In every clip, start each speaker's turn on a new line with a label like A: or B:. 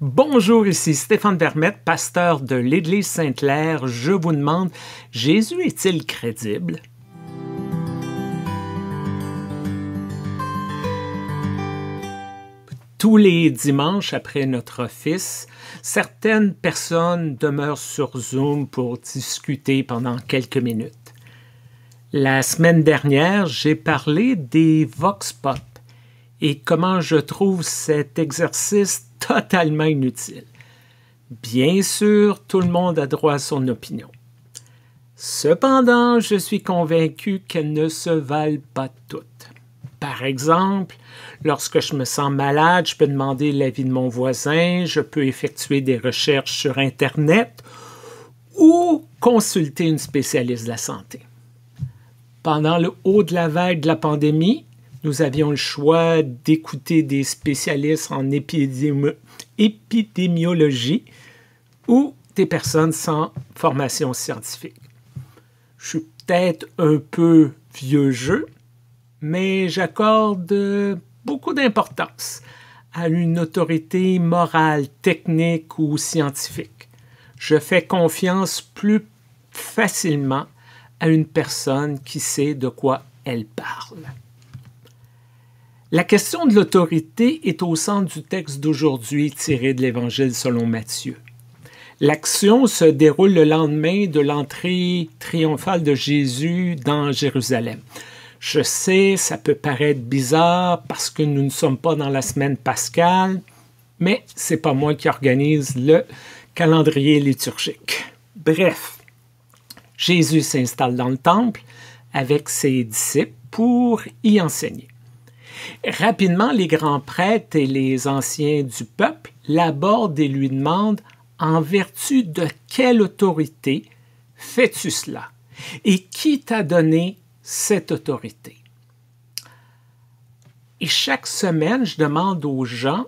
A: Bonjour, ici Stéphane Vermette, pasteur de l'Église Sainte-Claire. Je vous demande, Jésus est-il crédible? Tous les dimanches après notre office, certaines personnes demeurent sur Zoom pour discuter pendant quelques minutes. La semaine dernière, j'ai parlé des vox pop et comment je trouve cet exercice totalement inutile. Bien sûr, tout le monde a droit à son opinion. Cependant, je suis convaincu qu'elles ne se valent pas toutes. Par exemple, lorsque je me sens malade, je peux demander l'avis de mon voisin, je peux effectuer des recherches sur Internet ou consulter une spécialiste de la santé. Pendant le haut de la vague de la pandémie, nous avions le choix d'écouter des spécialistes en épidémiologie ou des personnes sans formation scientifique. Je suis peut-être un peu vieux jeu, mais j'accorde beaucoup d'importance à une autorité morale, technique ou scientifique. Je fais confiance plus facilement à une personne qui sait de quoi elle parle. La question de l'autorité est au centre du texte d'aujourd'hui tiré de l'Évangile selon Matthieu. L'action se déroule le lendemain de l'entrée triomphale de Jésus dans Jérusalem. Je sais, ça peut paraître bizarre parce que nous ne sommes pas dans la semaine pascale, mais c'est pas moi qui organise le calendrier liturgique. Bref, Jésus s'installe dans le temple avec ses disciples pour y enseigner. Rapidement, les grands prêtres et les anciens du peuple l'abordent et lui demandent En vertu de quelle autorité fais-tu cela Et qui t'a donné cette autorité Et chaque semaine, je demande aux gens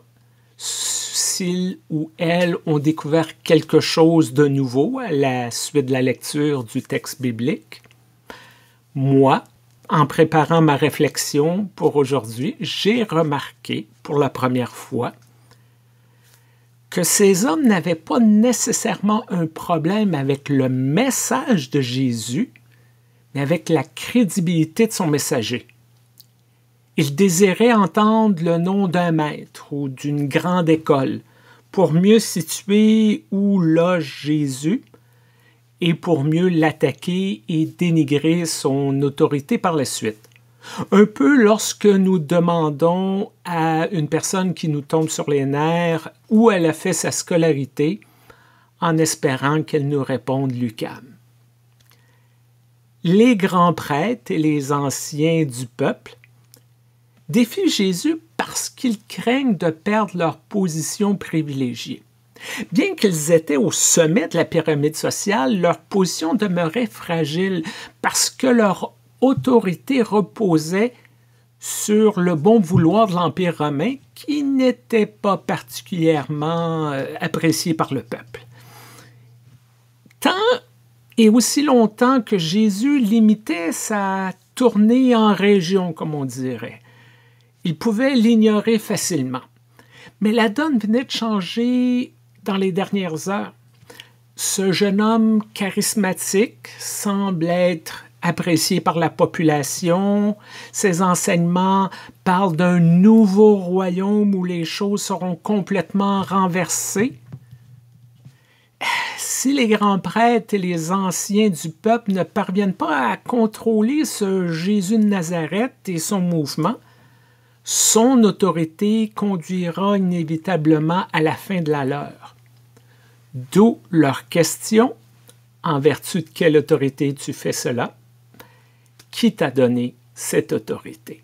A: s'ils ou elles ont découvert quelque chose de nouveau à la suite de la lecture du texte biblique. Moi, en préparant ma réflexion pour aujourd'hui, j'ai remarqué pour la première fois que ces hommes n'avaient pas nécessairement un problème avec le message de Jésus, mais avec la crédibilité de son messager. Ils désiraient entendre le nom d'un maître ou d'une grande école pour mieux situer où loge Jésus et pour mieux l'attaquer et dénigrer son autorité par la suite. Un peu lorsque nous demandons à une personne qui nous tombe sur les nerfs où elle a fait sa scolarité, en espérant qu'elle nous réponde Lucam. Les grands prêtres et les anciens du peuple défient Jésus parce qu'ils craignent de perdre leur position privilégiée. Bien qu'ils étaient au sommet de la pyramide sociale, leur position demeurait fragile parce que leur autorité reposait sur le bon vouloir de l'Empire romain qui n'était pas particulièrement euh, apprécié par le peuple. Tant et aussi longtemps que Jésus limitait sa tournée en région, comme on dirait, il pouvait l'ignorer facilement. Mais la donne venait de changer dans les dernières heures. Ce jeune homme charismatique semble être apprécié par la population. Ses enseignements parlent d'un nouveau royaume où les choses seront complètement renversées. Si les grands prêtres et les anciens du peuple ne parviennent pas à contrôler ce Jésus de Nazareth et son mouvement, son autorité conduira inévitablement à la fin de la leur. D'où leur question en vertu de quelle autorité tu fais cela Qui t'a donné cette autorité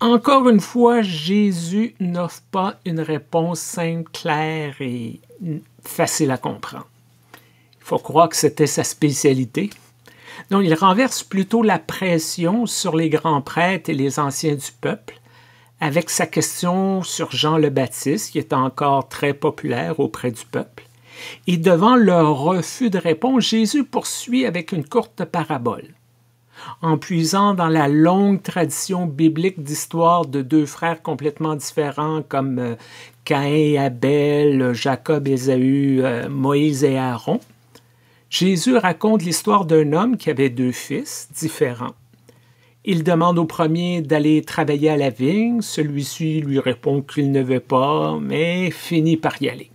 A: Encore une fois, Jésus n'offre pas une réponse simple, claire et facile à comprendre. Il faut croire que c'était sa spécialité. Donc, il renverse plutôt la pression sur les grands prêtres et les anciens du peuple avec sa question sur Jean le Baptiste, qui est encore très populaire auprès du peuple. Et devant leur refus de réponse, Jésus poursuit avec une courte parabole. En puisant dans la longue tradition biblique d'histoire de deux frères complètement différents comme euh, Caïn et Abel, Jacob et Ésaü, euh, Moïse et Aaron, Jésus raconte l'histoire d'un homme qui avait deux fils différents. Il demande au premier d'aller travailler à la vigne, celui-ci lui répond qu'il ne veut pas, mais finit par y aller.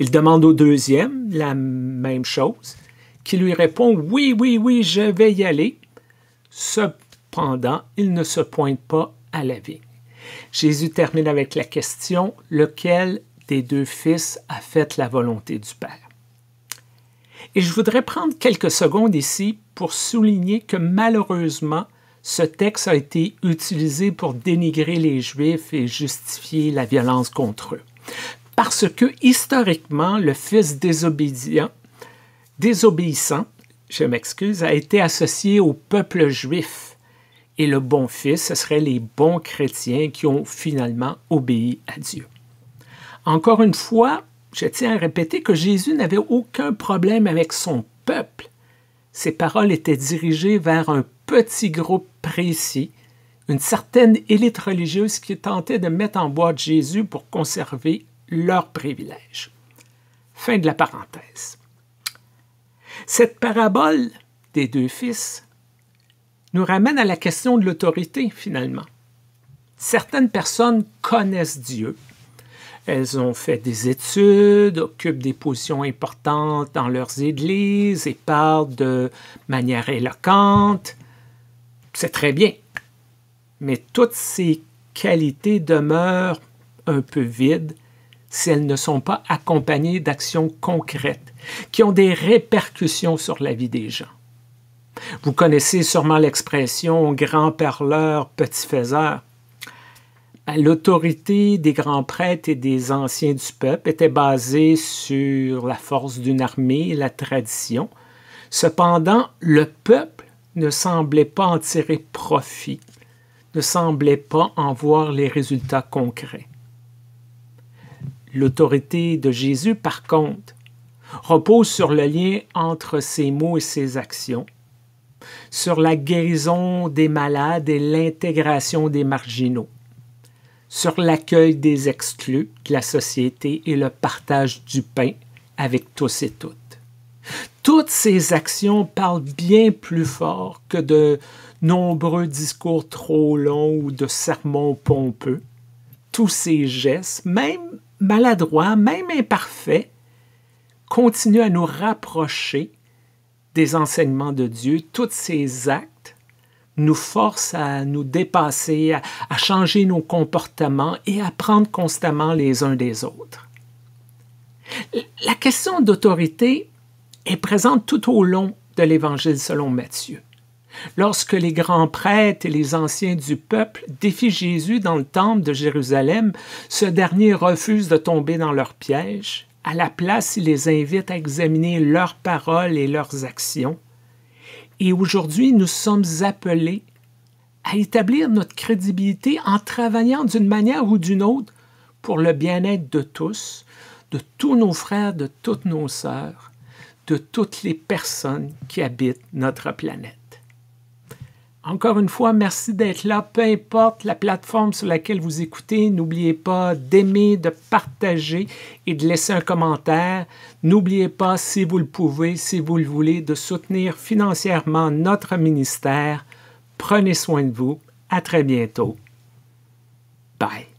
A: Il demande au deuxième la même chose, qui lui répond Oui, oui, oui, je vais y aller. Cependant, il ne se pointe pas à la vigne. Jésus termine avec la question Lequel des deux fils a fait la volonté du Père et je voudrais prendre quelques secondes ici pour souligner que malheureusement, ce texte a été utilisé pour dénigrer les Juifs et justifier la violence contre eux. Parce que historiquement, le fils désobéissant, désobéissant, je m'excuse, a été associé au peuple juif. Et le bon fils, ce seraient les bons chrétiens qui ont finalement obéi à Dieu. Encore une fois, je tiens à répéter que Jésus n'avait aucun problème avec son peuple. Ses paroles étaient dirigées vers un petit groupe précis, une certaine élite religieuse qui tentait de mettre en boîte Jésus pour conserver leurs privilèges. Fin de la parenthèse. Cette parabole des deux fils nous ramène à la question de l'autorité, finalement. Certaines personnes connaissent Dieu, elles ont fait des études, occupent des positions importantes dans leurs églises et parlent de manière éloquente. C'est très bien. Mais toutes ces qualités demeurent un peu vides si elles ne sont pas accompagnées d'actions concrètes qui ont des répercussions sur la vie des gens. Vous connaissez sûrement l'expression grand parleur, petit faiseur. L'autorité des grands prêtres et des anciens du peuple était basée sur la force d'une armée et la tradition. Cependant, le peuple ne semblait pas en tirer profit, ne semblait pas en voir les résultats concrets. L'autorité de Jésus, par contre, repose sur le lien entre ses mots et ses actions, sur la guérison des malades et l'intégration des marginaux sur l'accueil des exclus de la société et le partage du pain avec tous et toutes. Toutes ces actions parlent bien plus fort que de nombreux discours trop longs ou de sermons pompeux. Tous ces gestes, même maladroits, même imparfaits, continuent à nous rapprocher des enseignements de Dieu. Tous ces actes nous force à nous dépasser, à, changer nos comportements et à prendre constamment les uns des autres. La question d'autorité est présente tout au long de l'Évangile selon Matthieu. Lorsque les grands prêtres et les anciens du peuple défient Jésus dans le temple de Jérusalem, ce dernier refuse de tomber dans leur piège. À la place, il les invite à examiner leurs paroles et leurs actions. Et aujourd'hui, nous sommes appelés à établir notre crédibilité en travaillant d'une manière ou d'une autre pour le bien-être de tous, de tous nos frères, de toutes nos sœurs, de toutes les personnes qui habitent notre planète. Encore une fois, merci d'être là, peu importe la plateforme sur laquelle vous écoutez. N'oubliez pas d'aimer, de partager et de laisser un commentaire. N'oubliez pas, si vous le pouvez, si vous le voulez, de soutenir financièrement notre ministère. Prenez soin de vous. À très bientôt. Bye.